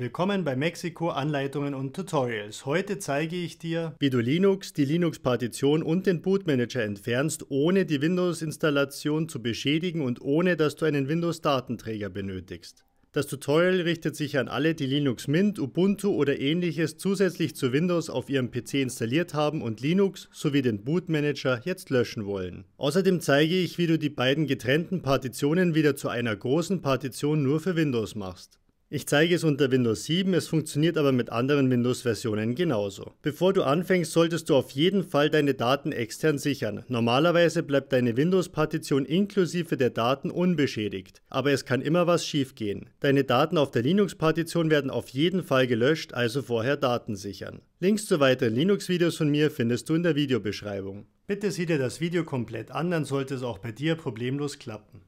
Willkommen bei Mexiko Anleitungen und Tutorials. Heute zeige ich dir, wie du Linux, die Linux-Partition und den Bootmanager entfernst, ohne die Windows-Installation zu beschädigen und ohne, dass du einen Windows-Datenträger benötigst. Das Tutorial richtet sich an alle, die Linux Mint, Ubuntu oder ähnliches zusätzlich zu Windows auf ihrem PC installiert haben und Linux sowie den Bootmanager jetzt löschen wollen. Außerdem zeige ich, wie du die beiden getrennten Partitionen wieder zu einer großen Partition nur für Windows machst. Ich zeige es unter Windows 7, es funktioniert aber mit anderen Windows-Versionen genauso. Bevor du anfängst, solltest du auf jeden Fall deine Daten extern sichern. Normalerweise bleibt deine Windows-Partition inklusive der Daten unbeschädigt, aber es kann immer was schiefgehen. Deine Daten auf der Linux-Partition werden auf jeden Fall gelöscht, also vorher Daten sichern. Links zu weiteren Linux-Videos von mir findest du in der Videobeschreibung. Bitte sieh dir das Video komplett an, dann sollte es auch bei dir problemlos klappen.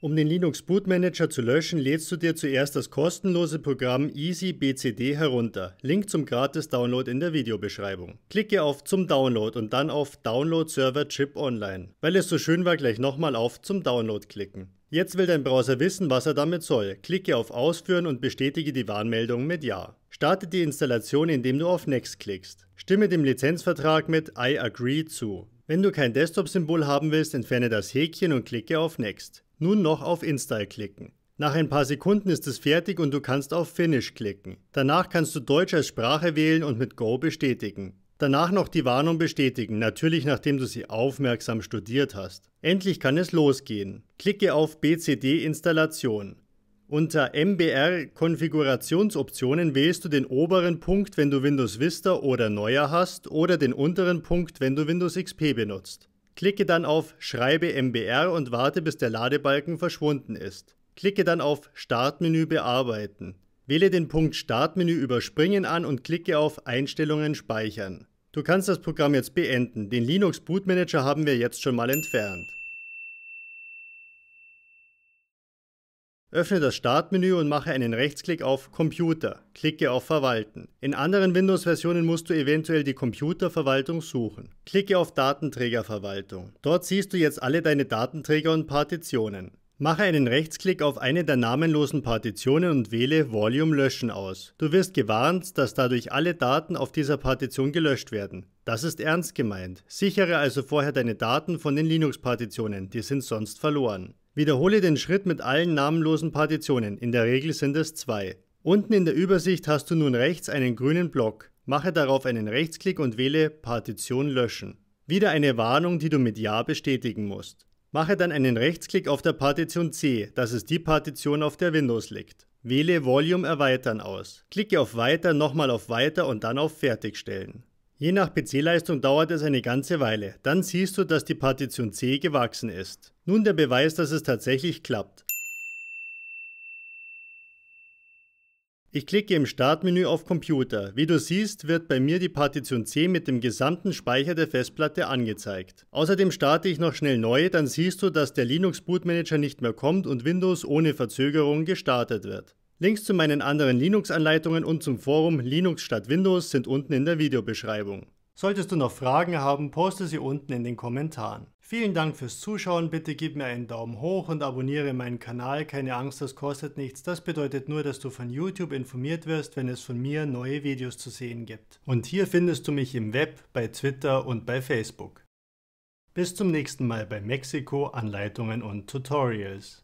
Um den Linux Boot Manager zu löschen, lädst du dir zuerst das kostenlose Programm EasyBCD herunter. Link zum Gratis-Download in der Videobeschreibung. Klicke auf zum Download und dann auf Download Server Chip Online. Weil es so schön war, gleich nochmal auf zum Download klicken. Jetzt will dein Browser wissen, was er damit soll. Klicke auf Ausführen und bestätige die Warnmeldung mit Ja. Starte die Installation, indem du auf Next klickst. Stimme dem Lizenzvertrag mit I agree zu. Wenn du kein Desktop-Symbol haben willst, entferne das Häkchen und klicke auf Next. Nun noch auf Install klicken. Nach ein paar Sekunden ist es fertig und du kannst auf Finish klicken. Danach kannst du Deutsch als Sprache wählen und mit Go bestätigen. Danach noch die Warnung bestätigen, natürlich nachdem du sie aufmerksam studiert hast. Endlich kann es losgehen. Klicke auf BCD Installation. Unter MBR Konfigurationsoptionen wählst du den oberen Punkt, wenn du Windows Vista oder neuer hast oder den unteren Punkt, wenn du Windows XP benutzt. Klicke dann auf Schreibe MBR und warte, bis der Ladebalken verschwunden ist. Klicke dann auf Startmenü bearbeiten. Wähle den Punkt Startmenü überspringen an und klicke auf Einstellungen speichern. Du kannst das Programm jetzt beenden. Den Linux Boot Manager haben wir jetzt schon mal entfernt. Öffne das Startmenü und mache einen Rechtsklick auf Computer. Klicke auf Verwalten. In anderen Windows-Versionen musst du eventuell die Computerverwaltung suchen. Klicke auf Datenträgerverwaltung. Dort siehst du jetzt alle deine Datenträger und Partitionen. Mache einen Rechtsklick auf eine der namenlosen Partitionen und wähle Volume Löschen aus. Du wirst gewarnt, dass dadurch alle Daten auf dieser Partition gelöscht werden. Das ist ernst gemeint. Sichere also vorher deine Daten von den Linux-Partitionen, die sind sonst verloren. Wiederhole den Schritt mit allen namenlosen Partitionen, in der Regel sind es zwei. Unten in der Übersicht hast du nun rechts einen grünen Block. Mache darauf einen Rechtsklick und wähle Partition löschen. Wieder eine Warnung, die du mit Ja bestätigen musst. Mache dann einen Rechtsklick auf der Partition C, das ist die Partition, auf der Windows liegt. Wähle Volume erweitern aus. Klicke auf Weiter, nochmal auf Weiter und dann auf Fertigstellen. Je nach PC-Leistung dauert es eine ganze Weile. Dann siehst du, dass die Partition C gewachsen ist. Nun der Beweis, dass es tatsächlich klappt. Ich klicke im Startmenü auf Computer. Wie du siehst, wird bei mir die Partition C mit dem gesamten Speicher der Festplatte angezeigt. Außerdem starte ich noch schnell neu, dann siehst du, dass der Linux Boot Manager nicht mehr kommt und Windows ohne Verzögerung gestartet wird. Links zu meinen anderen Linux-Anleitungen und zum Forum Linux statt Windows sind unten in der Videobeschreibung. Solltest du noch Fragen haben, poste sie unten in den Kommentaren. Vielen Dank fürs Zuschauen, bitte gib mir einen Daumen hoch und abonniere meinen Kanal. Keine Angst, das kostet nichts. Das bedeutet nur, dass du von YouTube informiert wirst, wenn es von mir neue Videos zu sehen gibt. Und hier findest du mich im Web, bei Twitter und bei Facebook. Bis zum nächsten Mal bei Mexiko Anleitungen und Tutorials.